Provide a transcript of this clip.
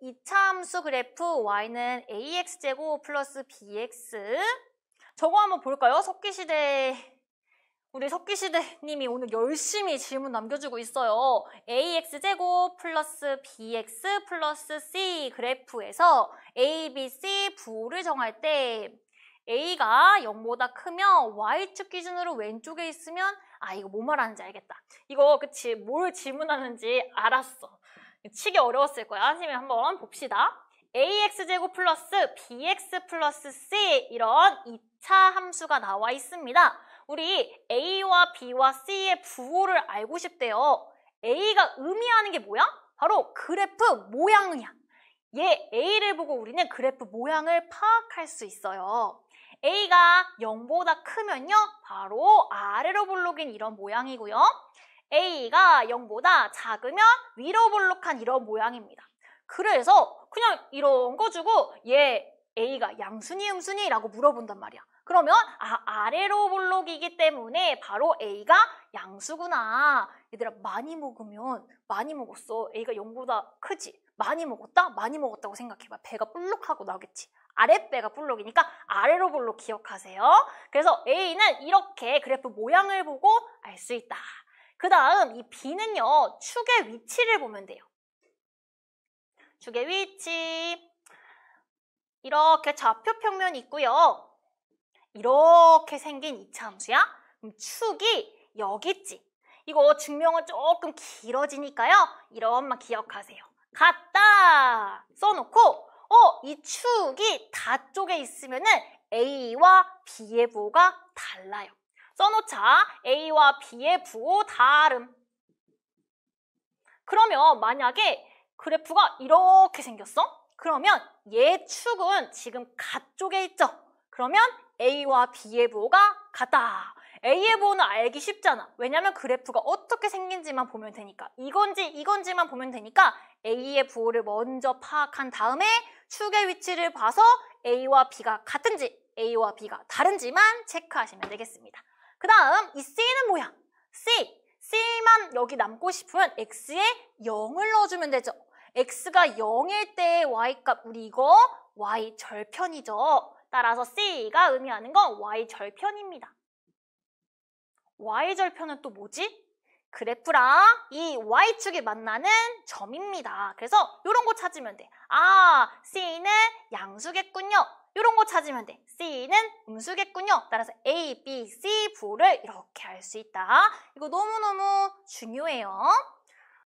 이차 함수 그래프 y는 ax제곱 플러스 bx 저거 한번 볼까요? 석기시대 우리 석기시대님이 오늘 열심히 질문 남겨주고 있어요. ax제곱 플러스 bx 플러스 c 그래프에서 a, b, c 부호를 정할 때 a가 0보다 크면 y축 기준으로 왼쪽에 있으면 아 이거 뭐 말하는지 알겠다. 이거 그치 뭘 질문하는지 알았어. 치기 어려웠을 거예요 선생님이 한번 봅시다. ax제곱 플러스 bx 플러스 c 이런 2차 함수가 나와 있습니다. 우리 a와 b와 c의 부호를 알고 싶대요. a가 의미하는 게 뭐야? 바로 그래프 모양이야. 얘 a를 보고 우리는 그래프 모양을 파악할 수 있어요. a가 0보다 크면요. 바로 아래로 볼록인 이런 모양이고요. A가 0보다 작으면 위로 볼록한 이런 모양입니다. 그래서 그냥 이런 거 주고 얘 A가 양순이 음순이라고 물어본단 말이야. 그러면 아, 아래로 볼록이기 때문에 바로 A가 양수구나. 얘들아 많이 먹으면 많이 먹었어. A가 0보다 크지. 많이 먹었다? 많이 먹었다고 생각해봐. 배가 볼록하고 나오겠지. 아랫배가 볼록이니까 아래로 볼록 기억하세요. 그래서 A는 이렇게 그래프 모양을 보고 알 수 있다. 그 다음 이 B는요. 축의 위치를 보면 돼요. 축의 위치 이렇게 좌표 평면이 있고요. 이렇게 생긴 이차함수야. 그럼 축이 여기 있지. 이거 증명은 조금 길어지니까요. 이런만 기억하세요. 같다 써놓고 어, 이 축이 다 쪽에 있으면 은 A와 B의 부호가 달라요. 써놓자. A와 B의 부호 다름. 그러면 만약에 그래프가 이렇게 생겼어? 그러면 얘 축은 지금 가쪽에 있죠? 그러면 A와 B의 부호가 같다. A의 부호는 알기 쉽잖아. 왜냐면 그래프가 어떻게 생긴지만 보면 되니까. 이건지 이건지만 보면 되니까 A의 부호를 먼저 파악한 다음에 축의 위치를 봐서 A와 B가 같은지 A와 B가 다른지만 체크하시면 되겠습니다. 그 다음 이 C는 뭐야? C. C만 여기 남고 싶으면 X에 0을 넣어주면 되죠. X가 0일 때 Y값, 우리 이거 Y 절편이죠. 따라서 C가 의미하는 건 Y 절편입니다. Y 절편은 또 뭐지? 그래프랑 이 Y축이 만나는 점입니다. 그래서 이런 거 찾으면 돼. 아, C는 양수겠군요. 이런 거 찾으면 돼. C는 음수겠군요. 따라서 A, B, C, 부를 이렇게 할 수 있다. 이거 너무너무 중요해요.